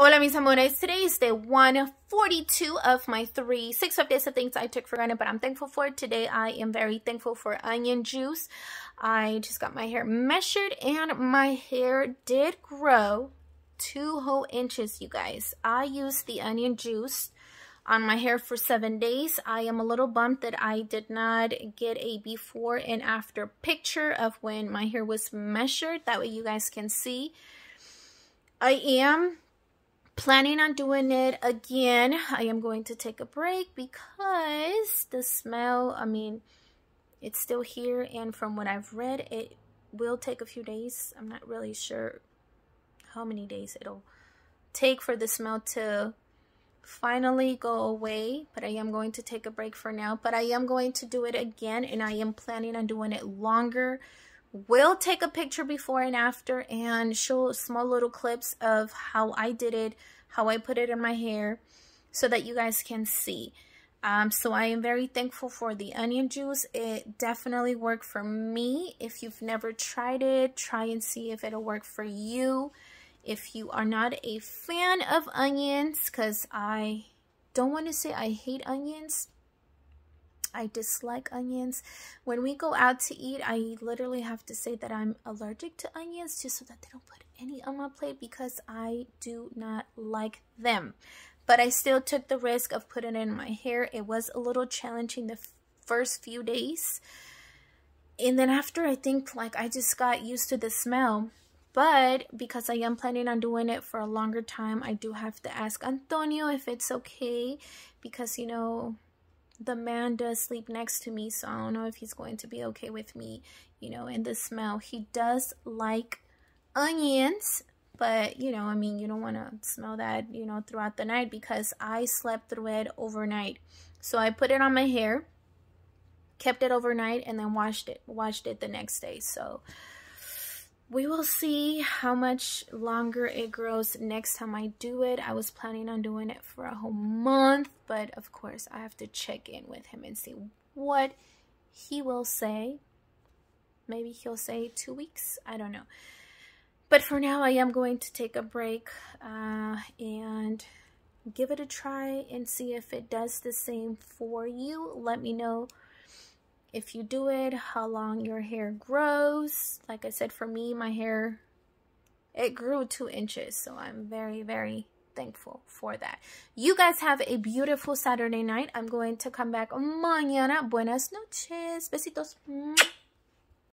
Hola mis amores, today is day 142 of my three, six of days of things I took for granted, but I'm thankful for. Today I am very thankful for onion juice. I just got my hair measured and my hair did grow two whole inches, you guys. I used the onion juice on my hair for seven days. I am a little bummed that I did not get a before and after picture of when my hair was measured. That way you guys can see. I am planning on doing it again. I am going to take a break because the smell, I mean, it's still here. And from what I've read, it will take a few days. I'm not really sure how many days it'll take for the smell to finally go away but i am going to take a break for now but i am going to do it again and i am planning on doing it longer will take a picture before and after and show small little clips of how I did it, how I put it in my hair so that you guys can see. Um, so I am very thankful for the onion juice. It definitely worked for me. If you've never tried it, try and see if it'll work for you. If you are not a fan of onions, because I don't want to say I hate onions, I dislike onions. When we go out to eat, I literally have to say that I'm allergic to onions just so that they don't put any on my plate because I do not like them. But I still took the risk of putting in my hair. It was a little challenging the first few days. And then after, I think like I just got used to the smell. But because I am planning on doing it for a longer time, I do have to ask Antonio if it's okay because, you know, the man does sleep next to me, so I don't know if he's going to be okay with me, you know, and the smell. He does like onions, but, you know, I mean, you don't want to smell that, you know, throughout the night because I slept through it overnight. So I put it on my hair, kept it overnight, and then washed it, washed it the next day. So, we will see how much longer it grows next time I do it. I was planning on doing it for a whole month, but of course I have to check in with him and see what he will say. Maybe he'll say two weeks, I don't know. But for now, I am going to take a break uh, and give it a try and see if it does the same for you. Let me know if you do it, how long your hair grows. Like I said, for me, my hair, it grew two inches. So I'm very, very thankful for that. You guys have a beautiful Saturday night. I'm going to come back mañana. Buenas noches. Besitos.